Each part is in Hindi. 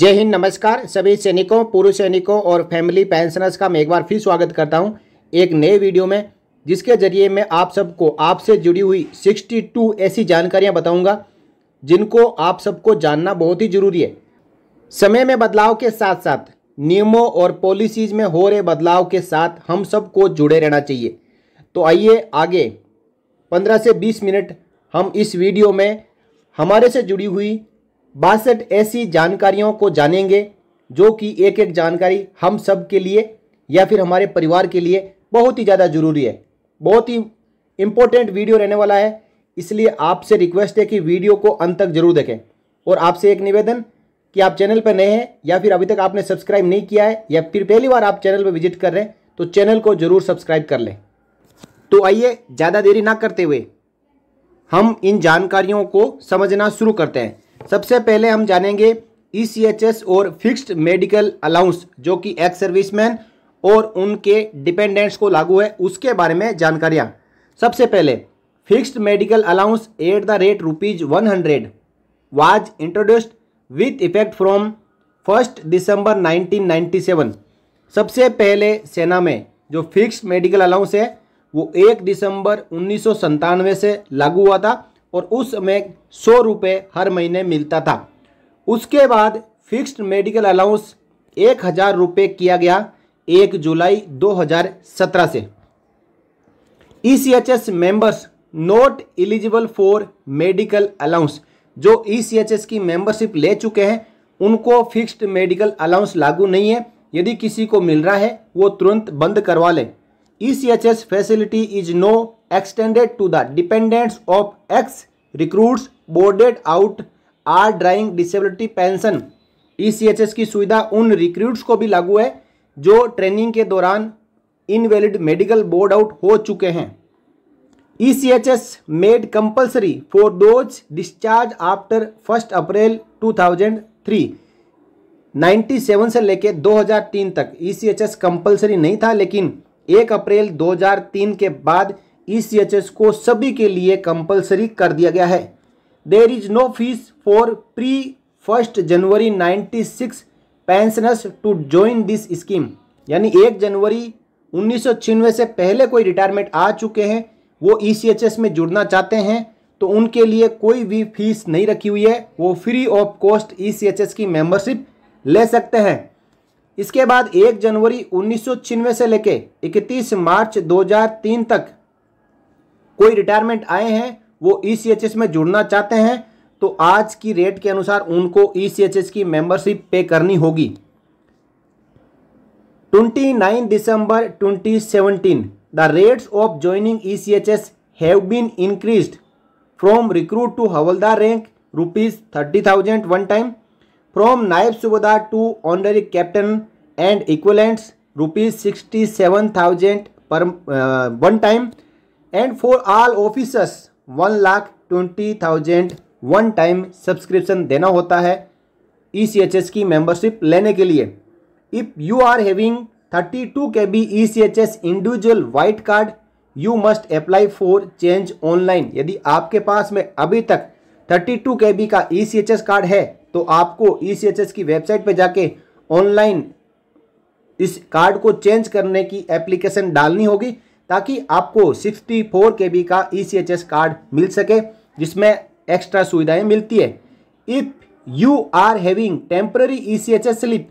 जय हिंद नमस्कार सभी सैनिकों पूर्व सैनिकों और फैमिली पेंशनर्स का मैं एक बार फिर स्वागत करता हूं एक नए वीडियो में जिसके जरिए मैं आप सबको आपसे जुड़ी हुई 62 ऐसी जानकारियां बताऊंगा जिनको आप सबको जानना बहुत ही जरूरी है समय में बदलाव के साथ साथ नियमों और पॉलिसीज में हो रहे बदलाव के साथ हम सबको जुड़े रहना चाहिए तो आइए आगे पंद्रह से बीस मिनट हम इस वीडियो में हमारे से जुड़ी हुई बासठ ऐसी जानकारियों को जानेंगे जो कि एक एक जानकारी हम सब के लिए या फिर हमारे परिवार के लिए बहुत ही ज़्यादा ज़रूरी है बहुत ही इम्पोर्टेंट वीडियो रहने वाला है इसलिए आपसे रिक्वेस्ट है कि वीडियो को अंत तक जरूर देखें और आपसे एक निवेदन कि आप चैनल पर नए हैं या फिर अभी तक आपने सब्सक्राइब नहीं किया है या फिर पहली बार आप चैनल पर विजिट कर रहे हैं तो चैनल को जरूर सब्सक्राइब कर लें तो आइए ज़्यादा देरी ना करते हुए हम इन जानकारियों को समझना शुरू करते हैं सबसे पहले हम जानेंगे ईसीएचएस e और फिक्स्ड मेडिकल अलाउंस जो कि एक्स सर्विसमैन और उनके डिपेंडेंट्स को लागू है उसके बारे में जानकारियाँ सबसे पहले fixed medical allowance at the rate rupees one hundred was introduced with effect from first December 1997 सबसे पहले सेना में जो फिक्स्ड मेडिकल अलाउंस है वो एक दिसंबर उन्नीस से लागू हुआ था और उस समय सौ रुपये हर महीने मिलता था उसके बाद फिक्स्ड मेडिकल अलाउंस एक हज़ार रुपये किया गया एक जुलाई 2017 से E C H S members not eligible for medical allowance जो ई सी एच एस की मेंबरशिप ले चुके हैं उनको फिक्स्ड मेडिकल अलाउंस लागू नहीं है यदि किसी को मिल रहा है वो तुरंत बंद करवा लें E C H S facility is no extended to the dependents of ex recruits boarded out or drawing disability pension ECHS e की सुविधा उन रिक्रूट्स को भी लागू है जो ट्रेनिंग के दौरान इनवैलिड मेडिकल बोर्ड आउट हो चुके हैं ECHS made compulsory for those discharged after first April 2003 97 से हजार 2003 तक ईसीएचएस e कंपलसरी नहीं था लेकिन 1 अप्रैल 2003 के बाद ईसीएचएस e को सभी के लिए कंपलसरी कर दिया गया है there is no fees for pre first January 96 six pensioners to join this scheme यानी एक जनवरी उन्नीस से पहले कोई रिटायरमेंट आ चुके हैं वो ई e में जुड़ना चाहते हैं तो उनके लिए कोई भी फीस नहीं रखी हुई है वो फ्री ऑफ कॉस्ट ई की मेंबरशिप ले सकते हैं इसके बाद एक जनवरी उन्नीस से लेके 31 मार्च 2003 तक कोई रिटायरमेंट आए हैं वो ई e में जुड़ना चाहते हैं तो आज की रेट के अनुसार उनको ई e की मेंबरशिप पे करनी होगी 29 दिसंबर 2017 the rates of joining E C H S have been increase from recruit to havildar rank rupees thirty thousand one time from naib subedar to honorary captain and equivalents rupees sixty seven thousand per one time and for all officers one lakh twenty thousand one time subscription देना होता है ई सी एच एस की मेम्बरशिप लेने के लिए if you are having thirty two K B E C H S individual white card you must apply for change online यदि आपके पास में अभी तक थर्टी टू के बी का E C H S card है तो आपको ई सी एच एस की वेबसाइट पर जाके ऑनलाइन इस कार्ड को चेंज करने की एप्लीकेशन डालनी होगी ताकि आपको 64 फोर के बी का ई e कार्ड मिल सके जिसमें एक्स्ट्रा सुविधाएं मिलती है if you are having temporary E slip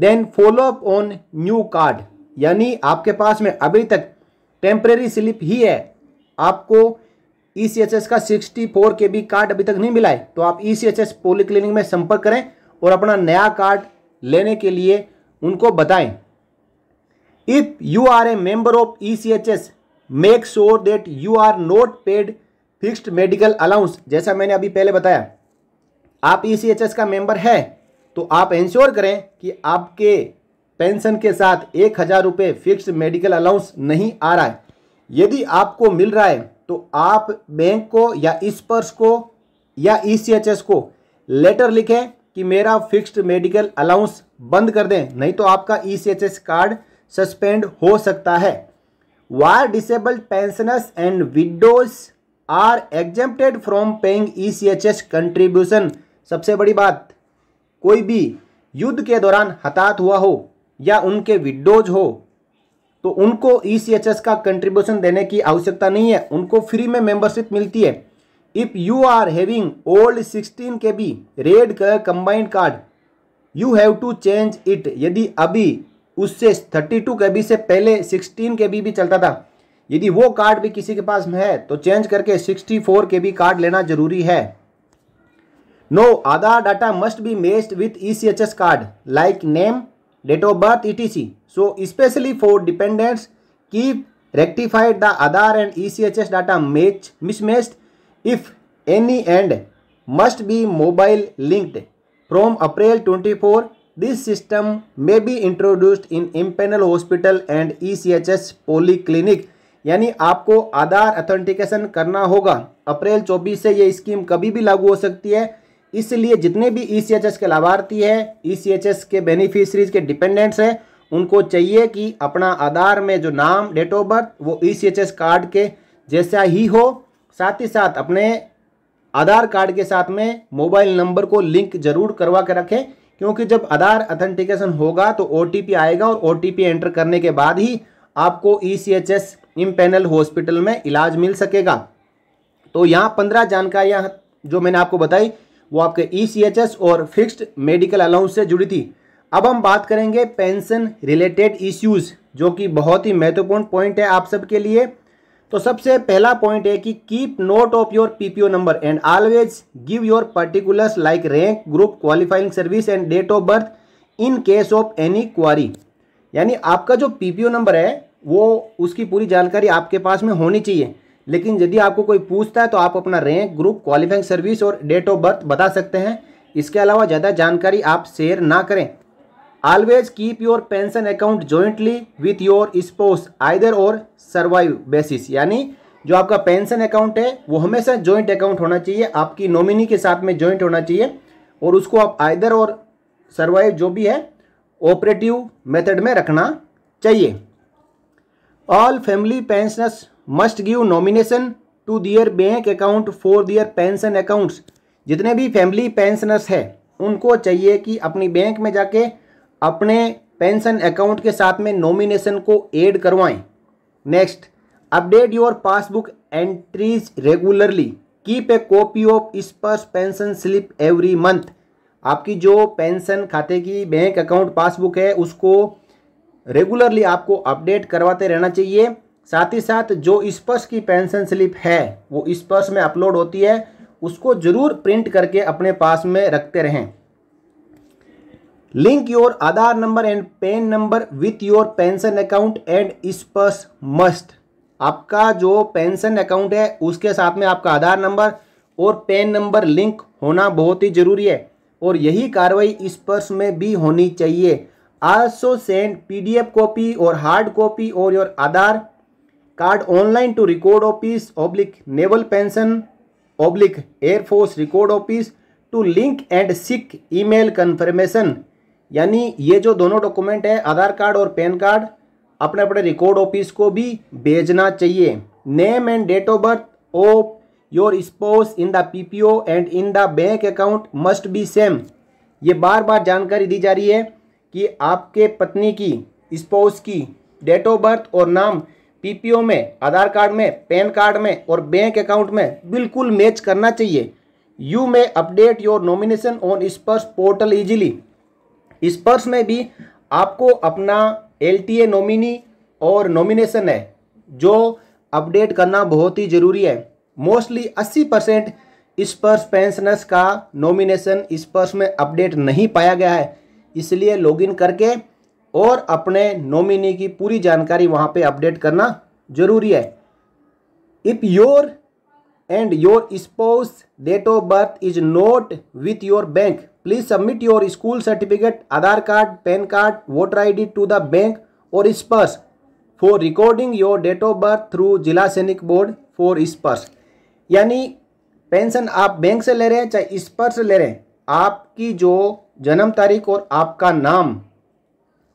then follow up on new card यानी आपके पास में अभी तक टेम्प्रेरी स्लिप ही है आपको ई e का 64 फोर के बी कार्ड अभी तक नहीं मिला है तो आप E C H S polyclinic में संपर्क करें और अपना नया कार्ड लेने के लिए उनको बताएं a member of E C H S make sure that you are not paid fixed medical allowance जैसा मैंने अभी पहले बताया आप एस e का मेंबर है तो आप इंश्योर करें कि आपके पेंशन के साथ एक हज़ार रुपये फिक्स मेडिकल अलाउंस नहीं आ रहा है यदि आपको मिल रहा है तो आप बैंक को या स्पर्श को या ई e को लेटर लिखें कि मेरा फिक्स्ड मेडिकल अलाउंस बंद कर दें नहीं तो आपका ई e कार्ड सस्पेंड हो सकता है war disabled pensioners and widows are exempted from paying E C H S contribution सबसे बड़ी बात कोई भी युद्ध के दौरान हताहत हुआ हो या उनके विडोज हो तो उनको ई सी एच एस का कंट्रीब्यूशन देने की आवश्यकता नहीं है उनको फ्री में मेंबरशिप मिलती है if you are having old sixteen K B red colour combined card you have to change it यदि अभी उससे 32 के बी से पहले 16 के बी भी चलता था यदि वो कार्ड भी किसी के पास में है तो चेंज करके 64 के बी कार्ड लेना जरूरी है no Aadhaar data must be meshed with E C H S card like name date of birth E T C so specially for dependents keep rectified the Aadhaar and ECHS data match if any and must be mobile linked from April twenty four This system may be introduced in Impanel Hospital and ECHS Polyclinic यानी आपको आधार ऑथेंटिकेशन करना होगा अप्रैल 24 से ये स्कीम कभी भी लागू हो सकती है इसलिए जितने भी ई e के लाभार्थी है ई e के बेनिफिशरीज के डिपेंडेंट्स हैं उनको चाहिए कि अपना आधार में जो नाम डेट ऑफ बर्थ वो ई e कार्ड के जैसा ही हो साथ ही साथ अपने आधार कार्ड के साथ में मोबाइल नंबर को लिंक जरूर करवा के रखें क्योंकि जब आधार अथेंटिकेशन होगा तो ओ आएगा और ओ एंटर करने के बाद ही आपको E C H S empanel hospital में इलाज मिल सकेगा तो यहाँ पंद्रह जानकारियाँ जो मैंने आपको बताई वो आपके ई सी एच एस और फिक्स्ड मेडिकल अलाउंस से जुड़ी थी अब हम बात करेंगे पेंशन रिलेटेड इश्यूज़ जो कि बहुत ही महत्वपूर्ण पॉइंट है आप सबके लिए तो सबसे पहला पॉइंट है कि keep note of your PPO number and always give your particulars like rank group qualifying service and date of birth in case of any query यानी आपका जो पीपीओ नंबर है वो उसकी पूरी जानकारी आपके पास में होनी चाहिए लेकिन यदि आपको कोई पूछता है तो आप अपना रैंक ग्रुप क्वालिफाइंग सर्विस और डेट ऑफ बर्थ बता सकते हैं इसके अलावा ज़्यादा जानकारी आप शेयर ना करें always keep your pension account jointly with your spouse either or survive basis यानी जो आपका पेंशन अकाउंट है वो हमेशा ज्वाइंट अकाउंट होना चाहिए आपकी नॉमिनी के साथ में जॉइंट होना चाहिए और उसको आप आइदर और सर्वाइव जो भी है ऑपरेटिव मेथड में रखना चाहिए all family pensioners must give nomination to their bank account for their pension accounts जितने भी फैमिली पेंशनर्स हैं उनको चाहिए कि अपनी बैंक में जाके अपने पेंशन अकाउंट के साथ में नॉमिनेशन को ऐड करवाएं next update your passbook entries regularly keep a copy of SPARSH pension slip every month आपकी जो पेंशन खाते की बैंक अकाउंट पासबुक है उसको रेगुलरली आपको अपडेट करवाते रहना चाहिए साथ ही साथ जो स्पर्श की पेंशन स्लिप है वो स्पर्श में अपलोड होती है उसको ज़रूर प्रिंट करके अपने पास में रखते रहें link your Aadhaar number and PAN number with your pension account and SPARSH must आपका जो पेंशन अकाउंट है उसके साथ में आपका आधार नंबर और पेन नंबर लिंक होना बहुत ही जरूरी है और यही कार्रवाई स्पर्श में भी होनी चाहिए also send PDF copy or hard copy or your Aadhaar card online to record office oblique naval pension oblique air force record office to link and seek email confirmation यानी ये जो दोनों डॉक्यूमेंट है आधार कार्ड और पैन कार्ड अपने अपने रिकॉर्ड ऑफिस को भी भेजना चाहिए name and date of birth of your spouse in the PPO and in the bank account must be same ये बार बार जानकारी दी जा रही है कि आपके पत्नी की स्पोस की डेट ऑफ बर्थ और नाम पीपीओ में आधार कार्ड में पैन कार्ड में और बैंक अकाउंट में बिल्कुल मैच करना चाहिए you may update your nomination on SPARSH portal easily इस पर्स में भी आपको अपना एल टी ए नॉमिनी और नॉमिनेशन है जो अपडेट करना बहुत ही ज़रूरी है मोस्टली अस्सी परसेंट इस पर्स पेंशनर्स का नॉमिनेशन इस पर्स में अपडेट नहीं पाया गया है इसलिए लॉगिन करके और अपने नॉमिनी की पूरी जानकारी वहाँ पे अपडेट करना ज़रूरी है if your and your spouse date of birth is not with your bank please submit your school certificate Aadhaar card PAN card voter I D to the bank or SPARSH for recording your date of birth through Zila Sainik Board for स्पर्स यानी पेंशन आप बैंक से ले रहे हैं चाहे स्पर्स ले रहे हैं आपकी जो जन्म तारीख और आपका नाम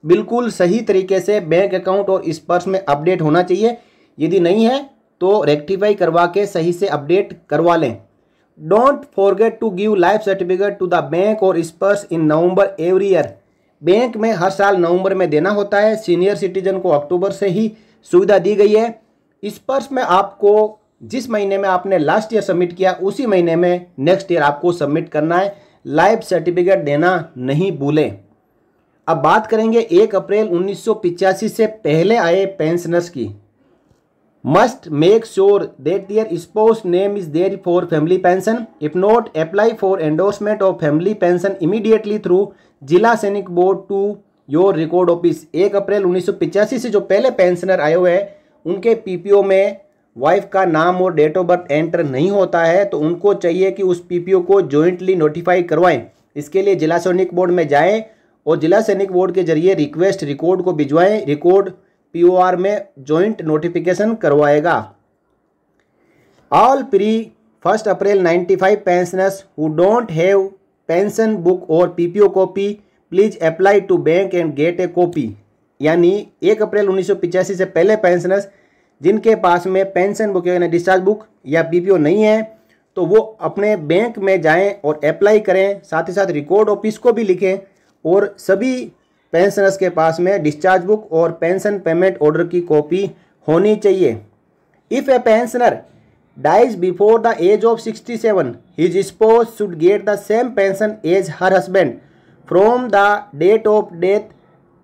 बिल्कुल सही तरीके से बैंक अकाउंट और स्पर्स में अपडेट होना चाहिए यदि नहीं है तो रेक्टिफाई करवा के सही से अपडेट करवा लें don't forget to give life certificate to the bank or SPARSH in November every year bank में हर साल नवंबर में देना होता है सीनियर सिटीजन को अक्टूबर से ही सुविधा दी गई है स्पर्स में आपको जिस महीने में आपने लास्ट ईयर सबमिट किया उसी महीने में नेक्स्ट ईयर आपको सबमिट करना है लाइफ सर्टिफिकेट देना नहीं भूलें अब बात करेंगे एक अप्रैल उन्नीस से पहले आए पेंशनर्स की must make sure that their spouse name is there for family pension if not apply for endorsement of family pension immediately through Zila Sainik Board to your record office एक अप्रैल उन्नीस से जो पहले पेंशनर आए हुए हैं उनके पीपीओ में वाइफ का नाम और डेट ऑफ बर्थ एंटर नहीं होता है तो उनको चाहिए कि उस पीपीओ को जॉइंटली नोटिफाई करवाएं इसके लिए जिला सैनिक बोर्ड में जाएं और जिला सैनिक बोर्ड के जरिए रिक्वेस्ट रिकॉर्ड को भिजवाएं रिकॉर्ड पीओआर में जॉइंट नोटिफिकेशन करवाएगा all pre first April 95 pensioners who don't have pension book or PPO copy please apply to bank and get a copy यानी एक अप्रैल उन्नीस से पहले पेंशनर्स जिनके पास में पेंशन बुक यानी डिस्चार्ज बुक या पीपीओ नहीं है तो वो अपने बैंक में जाएं और अप्लाई करें साथ ही साथ रिकॉर्ड ऑफिस को भी लिखें और सभी पेंशनर्स के पास में डिस्चार्ज बुक और पेंशन पेमेंट ऑर्डर की कॉपी होनी चाहिए if a pensioner dies before the age of sixty seven his spouse should get the same pension as her husband from the date of death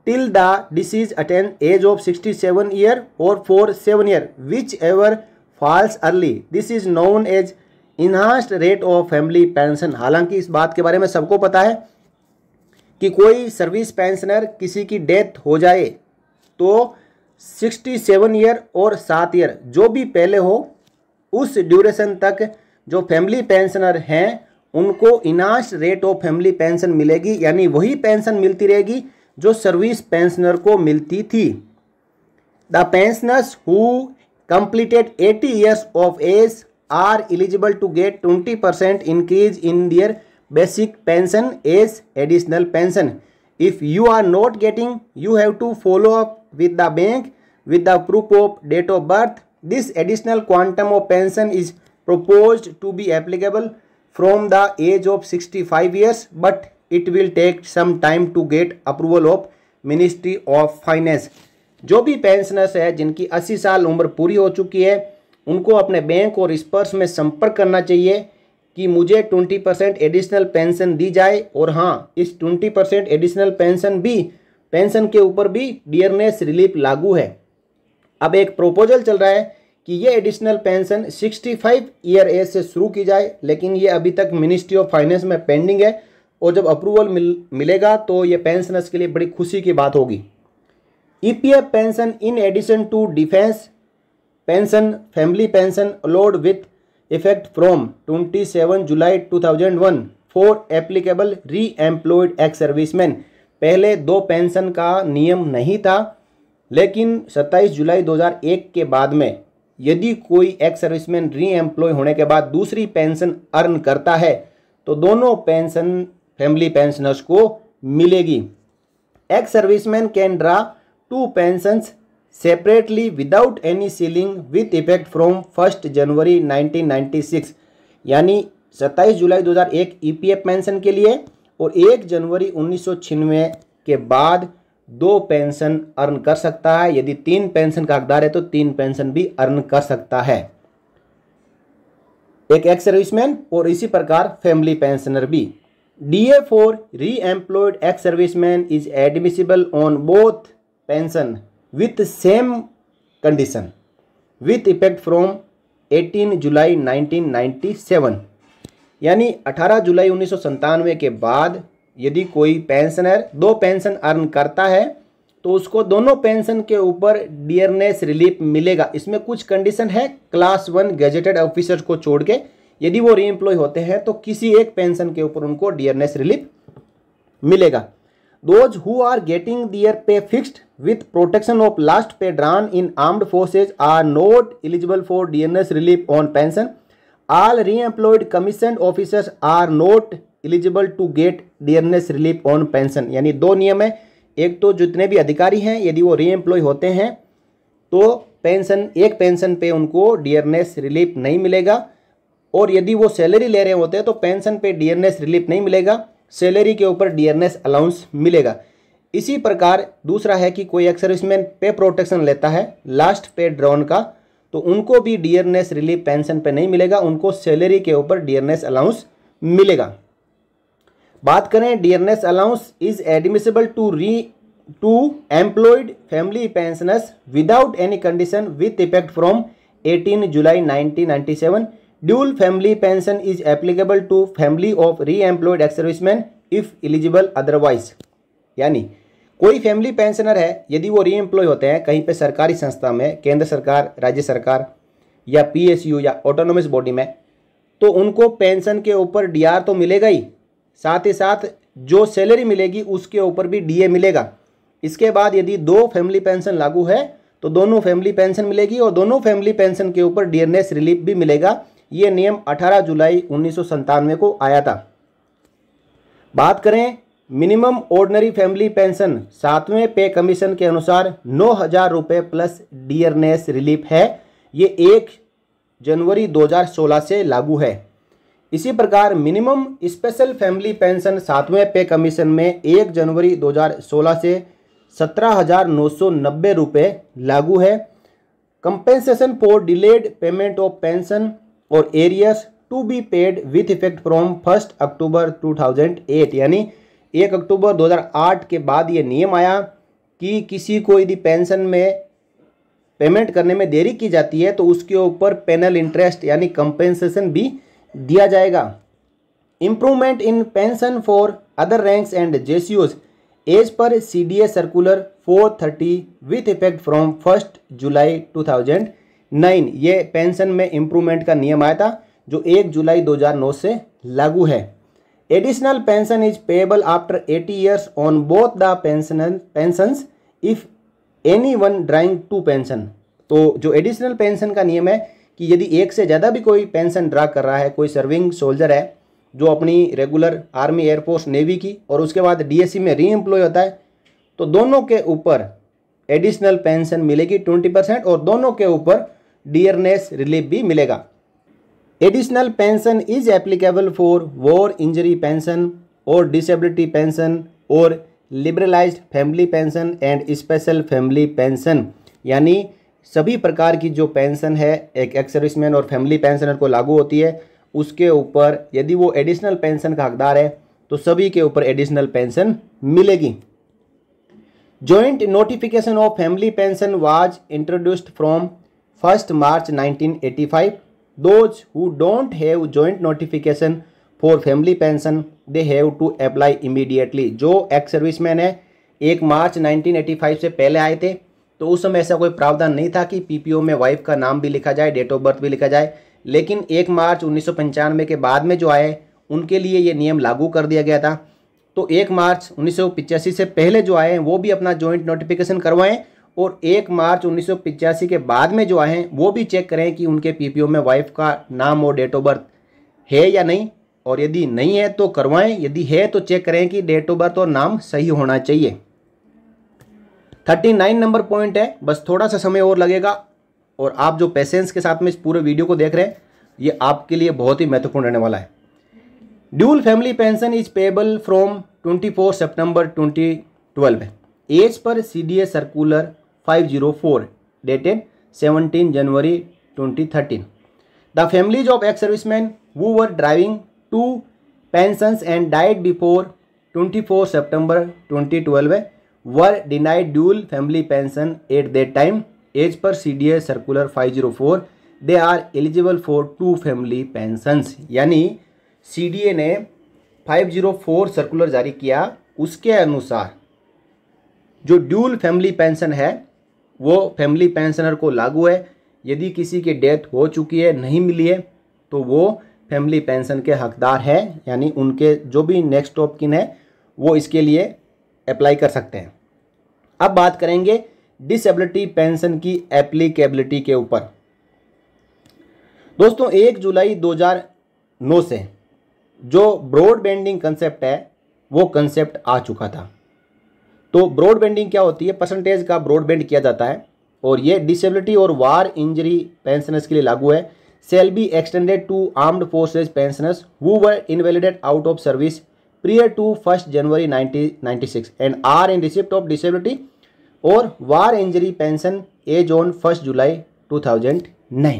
till the deceased attained age of sixty seven year or for seven year which ever falls early this is known as enhanced rate of family pension हालांकि इस बात के बारे में सबको पता है कि कोई सर्विस पेंशनर किसी की डेथ हो जाए तो सिक्सटी सेवन ईयर और सात ईयर जो भी पहले हो उस ड्यूरेशन तक जो फैमिली पेंशनर हैं उनको enhanced rate of family pension मिलेगी यानी वही पेंशन मिलती रहेगी जो सर्विस पेंशनर को मिलती थी the pensioners who at 80 of age are eligible to get twenty 20% increase in their basic pension as additional pension if you are not getting you have to follow up with the bank with the proof of date of birth this additional quantum of pension is propose to be applicable from the age of sixty five years but it will take some time to get approval of ministry of finance जो भी पेंशनर्स है जिनकी अस्सी साल उम्र पूरी हो चुकी है उनको अपने बैंक और स्पर्स में संपर्क करना चाहिए कि मुझे ट्वेंटी परसेंट एडिशनल पेंशन दी जाए और हाँ इस ट्वेंटी परसेंट एडिशनल पेंशन भी पेंशन के ऊपर भी डियरनेस रिलीफ लागू है अब एक प्रोपोजल चल रहा है कि ये एडिशनल पेंशन 65 ईयर एज से शुरू की जाए लेकिन ये अभी तक मिनिस्ट्री ऑफ फाइनेंस में पेंडिंग है और जब अप्रूवल मिल मिलेगा तो ये पेंशनर्स के लिए बड़ी खुशी की बात होगी EPF pension in addition to defence pension family pension allowed with effect from 27 July 2001 for applicable री एम्प्लॉयड एक्स सर्विसमैन पहले दो पेंशन का नियम नहीं था लेकिन 27 जुलाई 2001 के बाद में यदि कोई एक्स सर्विसमैन री एम्प्लॉय होने के बाद दूसरी पेंशन अर्न करता है तो दोनों पेंशन फैमिली पेंशनर्स को मिलेगी ex serviceman can draw two pensions separately without any ceiling with effect from first January 1996 यानी 27 जुलाई 2001 ईपीएफ पेंशन के लिए और 1 जनवरी उन्नीस के बाद दो पेंशन अर्न कर सकता है यदि तीन पेंशन का हकदार है तो तीन पेंशन भी अर्न कर सकता है एक एक्स सर्विसमैन और इसी प्रकार फैमिली पेंशनर भी डी ए फोर री employed ex serviceman is admissible on both pension with same condition with effect from 18 July 1997 यानी 18 जुलाई उन्नीस के बाद यदि कोई पेंशनर दो पेंशन अर्न करता है तो उसको दोनों पेंशन के ऊपर डियरनेस रिलीफ मिलेगा इसमें कुछ कंडीशन है क्लास वन गेजेटेड ऑफिसर को छोड़ के यदि वो रीएम्प्लॉय होते हैं तो किसी एक पेंशन के ऊपर उनको डियरनेस रिलीफ मिलेगा those who are getting their pay fixed with protection of last pay drawn in armed forces are not eligible for D N S relief on pension all reemployed commission officers are not eligible to get D N S relief on pension यानी दो नियम है एक तो जितने भी अधिकारी हैं यदि वो रीएम्प्लॉय होते हैं तो पेंशन एक पेंशन पे उनको डी एस रिलीफ नहीं मिलेगा और यदि वो सैलरी ले रहे होते हैं तो पेंशन पे डी एन एस रिलीफ नहीं मिलेगा सैलरी के ऊपर डीआरएनएस अलाउंस मिलेगा इसी प्रकार दूसरा है कि कोई एक सर्विसमैन पे प्रोटेक्शन लेता है लास्ट पे ड्रॉन का तो उनको भी डीएनएस रिलीफ पेंशन पे नहीं मिलेगा उनको सैलरी के ऊपर डीएनएस अलाउंस मिलेगा बात करें DNS allowance is admissible to re to employed family pensioners without any condition with effect from 18 July 1997 dual family pension is applicable to family of री employed ex serviceman if eligible otherwise यानी कोई फैमिली पेंशनर है यदि वो री एम्प्लॉय होते हैं कहीं पे सरकारी संस्था में केंद्र सरकार राज्य सरकार या पीएसयू या ऑटोनोमस बॉडी में तो उनको पेंशन के ऊपर डीआर तो मिलेगा ही साथ ही साथ जो सैलरी मिलेगी उसके ऊपर भी डीए मिलेगा इसके बाद यदि दो फैमिली पेंशन लागू है तो दोनों फैमिली पेंशन मिलेगी और दोनों फैमिली पेंशन के ऊपर डीएनएस रिलीफ भी मिलेगा ये नियम 18 जुलाई उन्नीस को आया था बात करें मिनिमम ऑर्डनरी फैमिली पेंशन सातवें पे कमीशन के अनुसार नौ हज़ार रुपये प्लस डियरनेस रिलीफ है ये एक जनवरी 2016 से लागू है इसी प्रकार मिनिमम स्पेशल फैमिली पेंशन सातवें पे कमीशन में एक जनवरी 2016 से सत्रह हज़ार नौ सौ नब्बे रुपये लागू है compensation for delayed payment of pension और arrears to be paid with effect from first October 2008 यानी एक अक्टूबर 2008 के बाद ये नियम आया कि किसी को यदि पेंशन में पेमेंट करने में देरी की जाती है तो उसके ऊपर पेनल इंटरेस्ट यानी कंपेंसेशन भी दिया जाएगा improvement in pension for other ranks and ओज as per C D A circular four thirty with effect from first July two thousand nine ये पेंशन में इम्प्रूवमेंट का नियम आया था जो एक जुलाई 2009 से लागू है additional pension is payable after 80 years on both the pension pension if any one drawing two pension तो जो एडिशनल पेंशन का नियम है कि यदि एक से ज़्यादा भी कोई पेंशन ड्रा कर रहा है कोई सर्विंग सोल्जर है जो अपनी रेगुलर आर्मी एयरफोर्स नेवी की और उसके बाद डीएससी में री एम्प्लॉय होता है तो दोनों के ऊपर एडिशनल पेंशन मिलेगी ट्वेंटी परसेंट और दोनों के ऊपर डियरनेस रिलीफ भी मिलेगा additional pension is applicable for war injury pension or disability pension or liberalised family pension and special family pension यानी सभी प्रकार की जो पेंशन है एक एक्स सर्विसमैन और फैमिली पेंशनर को लागू होती है उसके ऊपर यदि वो एडिशनल पेंशन का हकदार है तो सभी के ऊपर एडिशनल पेंशन मिलेगी joint notification of family pension was introduced from first March 1985 those who don't have joint notification for family pension they have to apply immediately जो एक्स सर्विस मैन है एक मार्च 1985 से पहले आए थे तो उस समय ऐसा कोई प्रावधान नहीं था कि पीपीओ में वाइफ का नाम भी लिखा जाए डेट ऑफ बर्थ भी लिखा जाए लेकिन एक मार्च उन्नीस के बाद में जो आए उनके लिए ये नियम लागू कर दिया गया था तो एक मार्च उन्नीस से पहले जो आए हैं वो भी अपना जॉइंट नोटिफिकेशन करवाएं और एक मार्च उन्नीस के बाद में जो आए हैं वो भी चेक करें कि उनके पीपीओ में वाइफ का नाम और डेट ऑफ बर्थ है या नहीं और यदि नहीं है तो करवाएं यदि है तो चेक करें कि डेट ऑफ बर्थ और नाम सही होना चाहिए थर्टी नाइन नंबर पॉइंट है बस थोड़ा सा समय और लगेगा और आप जो पेशेंस के साथ में इस पूरे वीडियो को देख रहे हैं ये आपके लिए बहुत ही महत्वपूर्ण रहने वाला है dual family pension is payable from twenty four September twenty twelve as per C D A circular five zero four dated seventeen January twenty thirteen the families of ex serviceman who were driving two pensions and died before 24 September 2012 were denied dual family pension at that time. As per CDA Circular 504, they are eligible for two family pensions. यानी CDA ने 504 सर्कुलर जारी किया उसके अनुसार जो ड्यूल फैमिली पेंशन है वो फैमिली पेंशनर को लागू है यदि किसी की डेथ हो चुकी है नहीं मिली है तो वो फैमिली पेंशन के हकदार है यानी उनके जो भी नेक्स्ट ऑफ किन है वो इसके लिए अप्लाई कर सकते हैं अब बात करेंगे डिसेबिलिटी पेंशन की एप्लीकेबिलिटी के ऊपर दोस्तों एक जुलाई 2009 से जो ब्रॉडबैंडिंग कंसेप्ट है वो कंसेप्ट आ चुका था तो ब्रॉडबैंडिंग क्या होती है परसेंटेज का ब्रॉडबैंड किया जाता है और ये disability or war injury pensioners के लिए लागू है shall be extended to armed forces pensioners who were invalided out of service prior to first January 1996 and are in receipt of disability or war injury pension as on first July 2009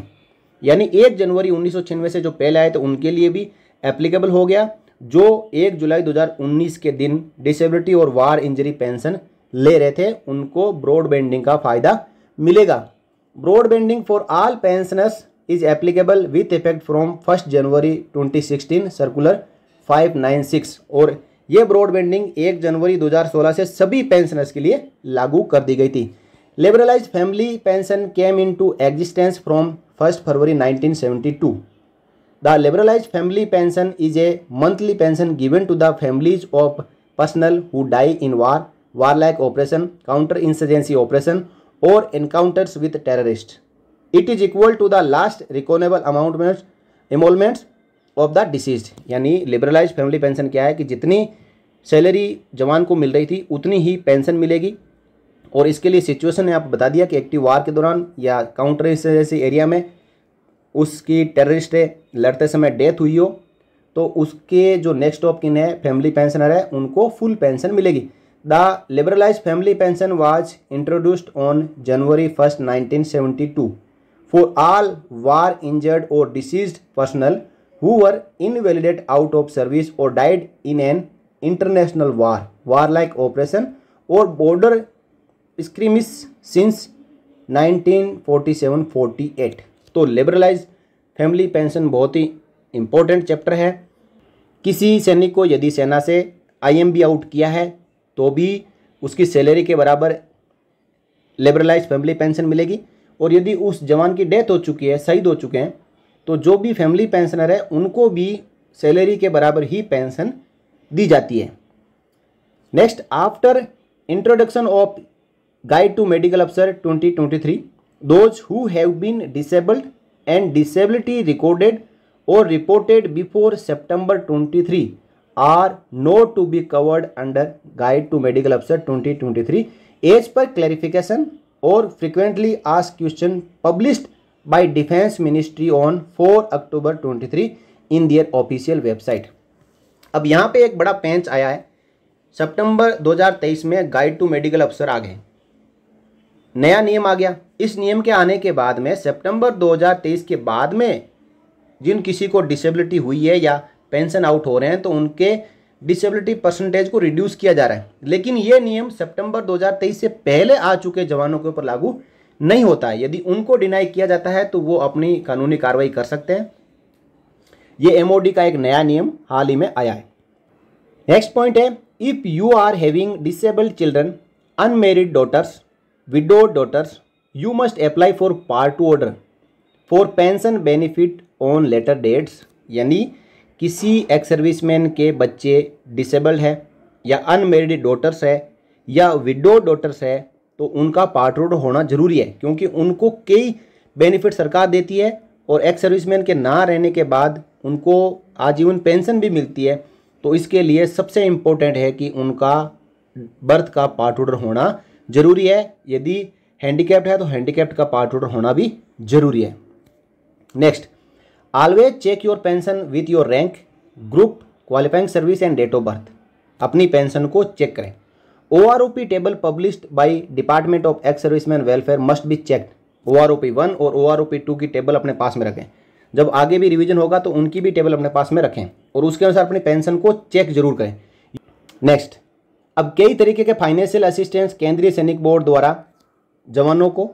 यानी एक जनवरी उन्नीस से जो पहले आए थे उनके लिए भी एप्लीकेबल हो गया जो 1 जुलाई 2019 के दिन disability or war injury pension ले रहे थे उनको ब्रॉडबैंडिंग का फायदा मिलेगा broadbanding for all pensioners is applicable with effect from first January 2016 circular 596 और ये ब्रॉडबैंडिंग एक जनवरी 2016 से सभी पेंशनर्स के लिए लागू कर दी गई थी liberalised family pension came into existence from first February nineteen the liberalised family pension is a monthly pension given to the families of personnel who die in war war warlike operation counter insurgency operation or encounters with terrorist it is equal to the last reckonable amount में इमोलमेंट्स ऑफ द डिसीज यानी लिबरलाइज फैमिली पेंशन क्या है कि जितनी सैलरी जवान को मिल रही थी उतनी ही पेंशन मिलेगी और इसके लिए सिचुएशन ने आप बता दिया कि एक्टिव वार के दौरान या काउंटर इंसर्जेंसी एरिया में उसकी टेररिस्ट है लड़ते समय डेथ हुई हो तो उसके जो नेक्स्ट ऑफ किन है फैमिली पेंशनर है उनको फुल पेंशन मिलेगी the liberalised family pension was introduced on January first 1972 for all war injured or deceased personnel who were invalidated out of service or died in an international war war like operation or border skirmishes since 1947-48 तो लिबरलाइज फैमिली पेंशन बहुत ही इम्पोर्टेंट चैप्टर है किसी सैनिक को यदि सेना से आईएमबी आउट किया है तो भी उसकी सैलरी के बराबर लेबरलाइज फैमिली पेंशन मिलेगी और यदि उस जवान की डेथ हो चुकी है शहीद हो चुके हैं तो जो भी फैमिली पेंशनर है उनको भी सैलरी के बराबर ही पेंशन दी जाती है next after introduction of guide to medical अफसर 2023 those who have been disabled and disability recorded or reported before September 23 are not to be covered under Guide to Medical Officer 2023 as per clarification or frequently asked question published by Defense Ministry on 4 October 23 in their official website. अब यहाँ पे एक बड़ा पेंच आया है सितंबर 2023 में गाइड टू मेडिकल अफसर आ गए नया नियम आ गया इस नियम के आने के बाद में सितंबर 2023 के बाद में जिन किसी को डिसेबिलिटी हुई है या पेंशन आउट हो रहे हैं तो उनके डिसेबिलिटी परसेंटेज को रिड्यूस किया जा रहा है लेकिन ये नियम सितंबर 2023 से पहले आ चुके जवानों के ऊपर लागू नहीं होता है यदि उनको डिनाई किया जाता है तो वो अपनी कानूनी कार्रवाई कर सकते हैं ये एम का एक नया नियम हाल ही में आया है नेक्स्ट पॉइंट है if you are having disabled children unmarried daughters widow daughters, you must apply for part two order for pension benefit on later dates यानी किसी एक्स सर्विसमैन के बच्चे डिसेबल्ड है या अनमेरिड डॉटर्स है या विडो डॉटर्स है तो उनका पार्ट ऑर्डर होना जरूरी है क्योंकि उनको कई बेनिफिट सरकार देती है और एक्स सर्विसमैन के ना रहने के बाद उनको आजीवन पेंशन भी मिलती है तो इसके लिए सबसे इम्पोर्टेंट है कि उनका बर्थ का पार्ट ऑर्डर होना जरूरी है यदि हैंडीकैप्ट है तो हैंडीकैप्ट का पार्ट ऑर्डर होना भी जरूरी है next always check your pension with your rank group qualifying service and date of birth अपनी पेंशन को चेक करें O R O P table published by department of ex service serviceman welfare must be check O R O P one और O R O P two की टेबल अपने पास में रखें जब आगे भी रिविजन होगा तो उनकी भी टेबल अपने पास में रखें और उसके अनुसार अपनी पेंशन को चेक जरूर करें नेक्स्ट अब कई तरीके के फाइनेंशियल असिस्टेंस केंद्रीय सैनिक बोर्ड द्वारा जवानों को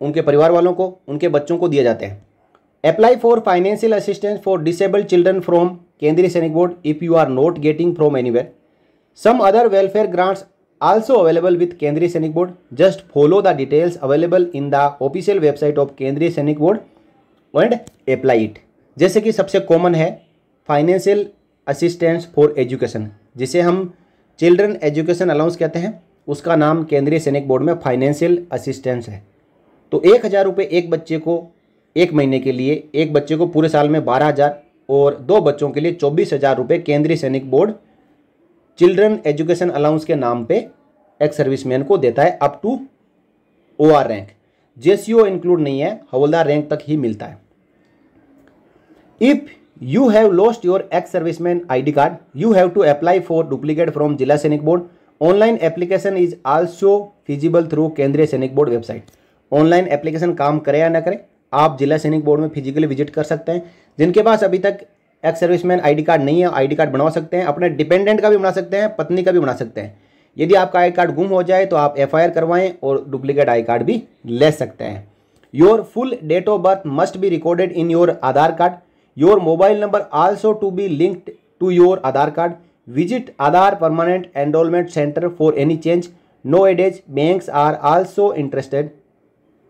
उनके परिवार वालों को उनके बच्चों को दिए जाते हैं apply for financial assistance for disabled children from Kendriya Sainik Board if you are not getting from anywhere some other welfare grants also available with Kendriya Sainik Board just follow the details available in the official website of Kendriya Sainik board and apply it जैसे कि सबसे कॉमन है फाइनेंशियल असिस्टेंस फॉर एजुकेशन जिसे हम चिल्ड्रन एजुकेशन अलाउंस कहते हैं उसका नाम केंद्रीय सैनिक बोर्ड में फाइनेंशियल असिस्टेंस है तो एक हज़ार रुपये एक बच्चे को एक महीने के लिए एक बच्चे को पूरे साल में बारह हज़ार और दो बच्चों के लिए चौबीस हज़ार रुपये केंद्रीय Sainik board children education allowance के नाम पे एक्स सर्विसमैन को देता है up to O R rank J include नहीं है हवलदार रैंक तक ही मिलता है if have lost your ex serviceman I D card you have to apply for duplicate from Zila Sainik Board online application is also feasible through Kendriya Sainik board website online application काम करे या ना करे आप जिला सैनिक बोर्ड में फिजिकली विजिट कर सकते हैं जिनके पास अभी तक एक्स सर्विसमैन आईडी कार्ड नहीं है आईडी कार्ड बनवा सकते हैं अपने डिपेंडेंट का भी बना सकते हैं पत्नी का भी बना सकते हैं यदि आपका आई कार्ड गुम हो जाए तो आप एफ करवाएं और डुप्लीकेट आई कार्ड भी ले सकते हैं your full date of birth must be recorded in your Aadhaar card your mobile number also to be linked to your Aadhaar card visit Aadhaar permanent enrolment centre for any change nowadays banks are also interested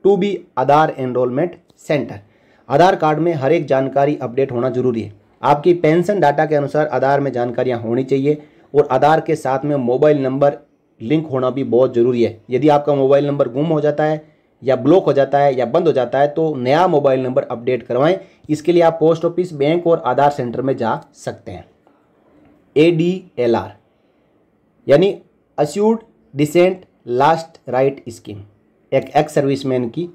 to be Aadhaar enrolment centre Aadhaar card में हर एक जानकारी अपडेट होना जरूरी है आपकी पेंशन डाटा के अनुसार आधार में जानकारियाँ होनी चाहिए और आधार के साथ में मोबाइल नंबर लिंक होना भी बहुत जरूरी है यदि आपका मोबाइल नंबर गुम हो जाता है या ब्लॉक हो जाता है या बंद हो जाता है तो नया मोबाइल नंबर अपडेट करवाएं इसके लिए आप पोस्ट ऑफिस बैंक और आधार सेंटर में जा सकते हैं ए डी एल आर यानी assured decent last rite scheme एक एक्स सर्विसमैन की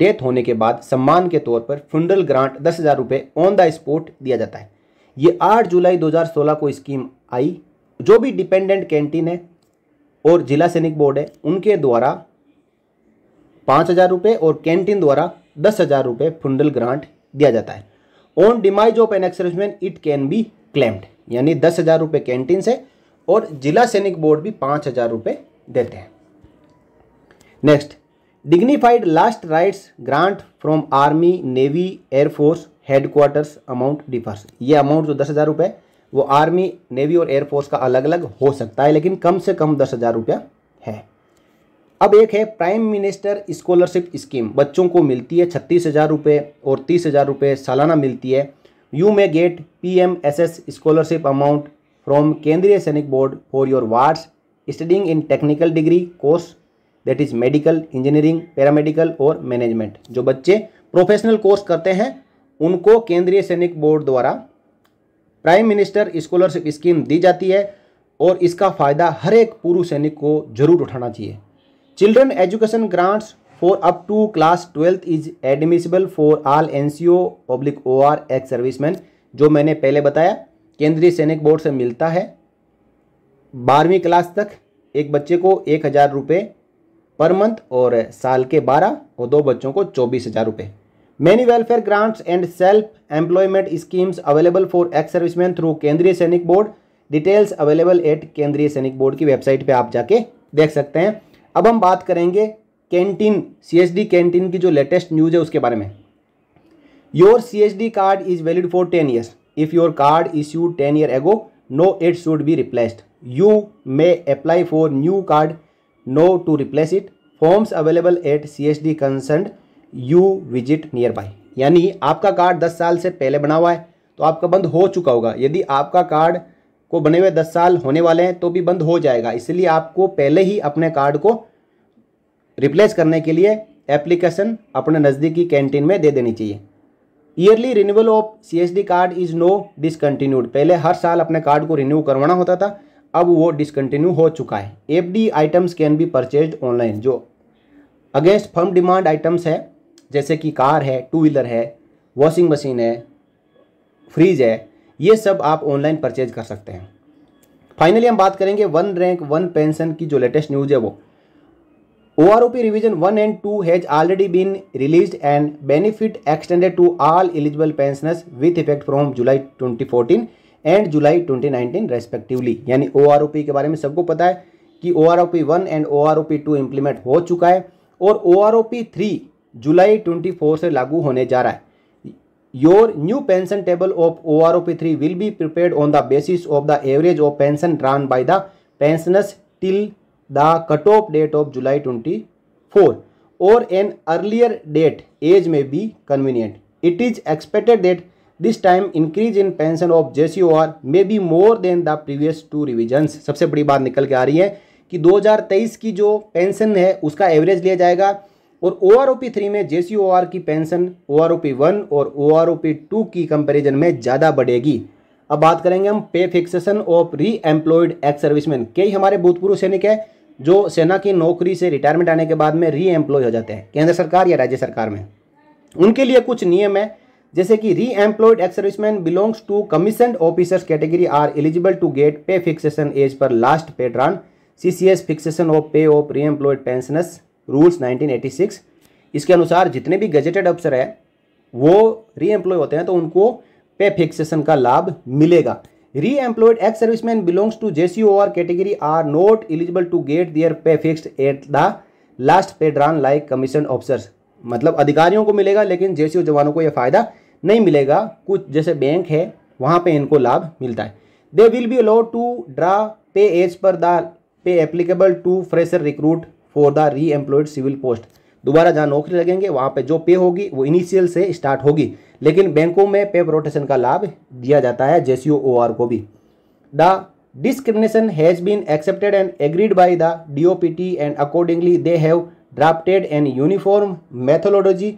डेथ होने के बाद सम्मान के तौर पर फ्यूनरल ग्रांट दस हज़ार रुपये ऑन द स्पॉट दिया जाता है ये 8 जुलाई 2016 को स्कीम आई जो भी डिपेंडेंट कैंटीन है और जिला सैनिक बोर्ड है उनके द्वारा पाँच हज़ार रुपये और कैंटीन द्वारा दस हज़ार रुपये फुंडल ग्रांट दिया जाता है ऑन डिमाइज ऑफ एन एक्सरेंजमेंट इट कैन बी क्लेम्ड यानी दस हज़ार रुपये कैंटीन से और जिला सैनिक बोर्ड भी पाँच हज़ार रुपये देते हैं next dignified last rites grant from army navy air force headquarters amount differs ये अमाउंट जो दस हज़ार रुपये वो आर्मी नेवी और एयरफोर्स का अलग अलग हो सकता है लेकिन कम से कम दस हज़ार रुपया है अब एक है प्राइम मिनिस्टर स्कॉलरशिप स्कीम बच्चों को मिलती है छत्तीस हज़ार रुपये और तीस हज़ार रुपये सालाना मिलती है you may get P M S S scholarship amount from Kendriya Sainik Board for your wards studying in technical degree course that is medical engineering paramedical और मैनेजमेंट जो बच्चे प्रोफेशनल कोर्स करते हैं उनको केंद्रीय सैनिक बोर्ड द्वारा प्राइम मिनिस्टर स्कॉलरशिप स्कीम दी जाती है और इसका फ़ायदा हर एक पूर्व सैनिक को जरूर उठाना चाहिए children education grants for up to class twelfth is admissible for all N C O public O R ex serviceman जो मैंने पहले बताया केंद्रीय सैनिक बोर्ड से मिलता है बारहवीं क्लास तक एक बच्चे को एक हज़ार रुपये पर मंथ और साल के बारह और दो बच्चों को चौबीस हज़ार रुपये many welfare grants and self employment schemes available for ex serviceman through Kendriya Sainik board details available at केंद्रीय सैनिक बोर्ड की वेबसाइट पर आप जाके देख सकते हैं अब हम बात करेंगे कैंटीन सीएसडी कैंटीन की जो लेटेस्ट न्यूज़ है उसके बारे में your CSD card is valid for ten years if your card issue ten year ago no it should be replaced you may apply for new card no to replace it forms available at C H D concern you visit nearby यानी आपका कार्ड दस साल से पहले बना हुआ है तो आपका बंद हो चुका होगा यदि आपका कार्ड को बने हुए दस साल होने वाले हैं तो भी बंद हो जाएगा इसलिए आपको पहले ही अपने कार्ड को रिप्लेस करने के लिए एप्लीकेशन अपने नज़दीकी कैंटीन में दे देनी चाहिए yearly renewal of C S D card is no discontinued पहले हर साल अपने कार्ड को रिन्यू करवाना होता था अब वो डिसकंटिन्यू हो चुका है F D items can be purchase online जो अगेंस्ट फर्म डिमांड आइटम्स है जैसे कि कार है टू व्हीलर है वॉशिंग मशीन है फ्रीज है ये सब आप ऑनलाइन परचेज कर सकते हैं फाइनली हम बात करेंगे वन रैंक वन पेंशन की जो लेटेस्ट न्यूज़ है वो O R O P revision one and two has already been release and benefit extended to all eligible pensioners with effect from July 2014 and July twenty nineteen respectively यानी ओ आर ओ पी के बारे में सबको पता है कि O R O P one and O R O P two implement हो चुका है और O R O P three July twenty four से लागू होने जा रहा है Your new pension table of OROP3 will be prepared on the basis of the average of pension drawn by the pensioners till the cutoff date of July 24 or an earlier date age may be convenient. It is expected that this time increase in pension of JCOR may be more than the previous two revisions. सबसे बड़ी बात निकल के आ रही है कि 2023 की जो पेंशन है उसका एवरेज लिया जाएगा और O R O P three में जे सी ओ आर की pension O R O P one और O R O P two की कंपेरिजन में ज़्यादा बढ़ेगी अब बात करेंगे हम पे फिक्सेशन ऑफ री एम्प्लॉयड एक्स सर्विसमैन कई हमारे भूतपूर्व सैनिक है जो सेना की नौकरी से रिटायरमेंट आने के बाद में री एम्प्लॉय हो जाते हैं केंद्र सरकार या राज्य सरकार में उनके लिए कुछ नियम है जैसे कि re employed ex serviceman belongs to commission officers category are eligible to get pay fixation as per last pattern C C S fixation of pay of री एम्प्लॉयड पेंशनर्स रूल्स 1986 इसके अनुसार जितने भी गजेटेड अफसर है वो री एम्प्लॉय होते हैं तो उनको पे फिक्सेशन का लाभ मिलेगा re employed ex serviceman belongs to J O R category are not eligible to get their pay fix at the last pay drawn like commission officers मतलब अधिकारियों को मिलेगा लेकिन ओ जवानों को यह फायदा नहीं मिलेगा कुछ जैसे बैंक है वहाँ पर इनको लाभ मिलता है they will be allowed to draw pay as per the pay applicable to fresher recruit for the re employed civil post दोबारा जहाँ नौकरी लगेंगे वहाँ पे जो पे होगी वो इनिशियल से स्टार्ट होगी लेकिन बैंकों में पे प्रोटेशन का लाभ दिया जाता है जे सी को भी the discrimination has been accepted and agreed by the D and accordingly they have drafted an uniform methodology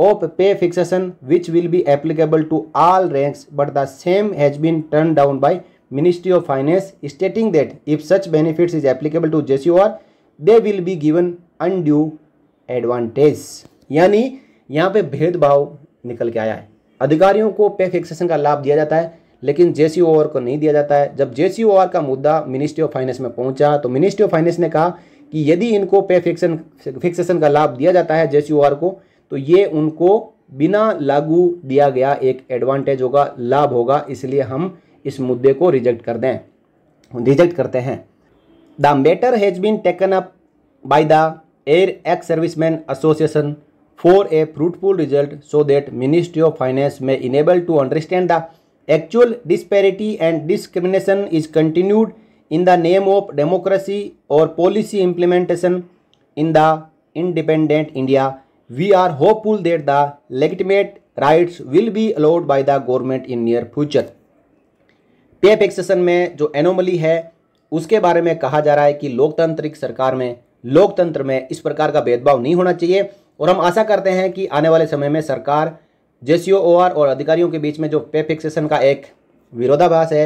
of pay fixation which will be applicable to all ranks but the same has been turned down by ministry of finance stating that if such benefits is applicable to J O R they will be given undue advantage यानी यहाँ पे भेदभाव निकल के आया है अधिकारियों को पे फिक्सेशन का लाभ दिया जाता है लेकिन जे सी को नहीं दिया जाता है जब जे सी का मुद्दा मिनिस्ट्री ऑफ फाइनेंस में पहुंचा तो मिनिस्ट्री ऑफ फाइनेंस ने कहा कि यदि इनको पे फिक्सन फिक्सेशन का लाभ दिया जाता है जे को तो ये उनको बिना लागू दिया गया एक एडवांटेज होगा लाभ होगा इसलिए हम इस मुद्दे को रिजेक्ट कर दें रिजेक्ट करते हैं the matter has been taken up by the air ex serviceman association for a fruitful result so that ministry of finance may enable to understand the actual disparity and discrimination is continued in the name of democracy और policy implementation in the independent India we are hopeful that the legitimate rights will be allowed by the government in near future pay fixation में जो एनोमली है उसके बारे में कहा जा रहा है कि लोकतांत्रिक सरकार में लोकतंत्र में इस प्रकार का भेदभाव नहीं होना चाहिए और हम आशा करते हैं कि आने वाले समय में सरकार जे और अधिकारियों के बीच में जो पे फिक्सेशन का एक विरोधाभास है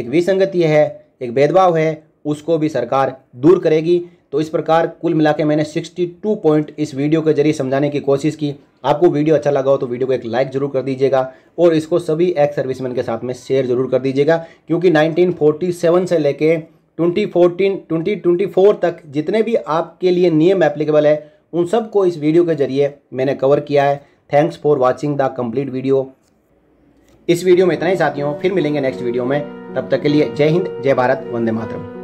एक विसंगति है एक भेदभाव है उसको भी सरकार दूर करेगी तो इस प्रकार कुल मिला के मैंने 62 पॉइंट इस वीडियो के जरिए समझाने की कोशिश की आपको वीडियो अच्छा लगा हो तो वीडियो को एक लाइक जरूर कर दीजिएगा और इसको सभी एक्स सर्विसमैन के साथ में शेयर जरूर कर दीजिएगा क्योंकि 1947 से लेके 2014 2024 तक जितने भी आपके लिए नियम एप्लीकेबल है उन सब को इस वीडियो के जरिए मैंने कवर किया है thanks for watching the complete video इस वीडियो में इतना ही साथियों फिर मिलेंगे नेक्स्ट वीडियो में तब तक के लिए जय हिंद जय भारत वंदे मातरम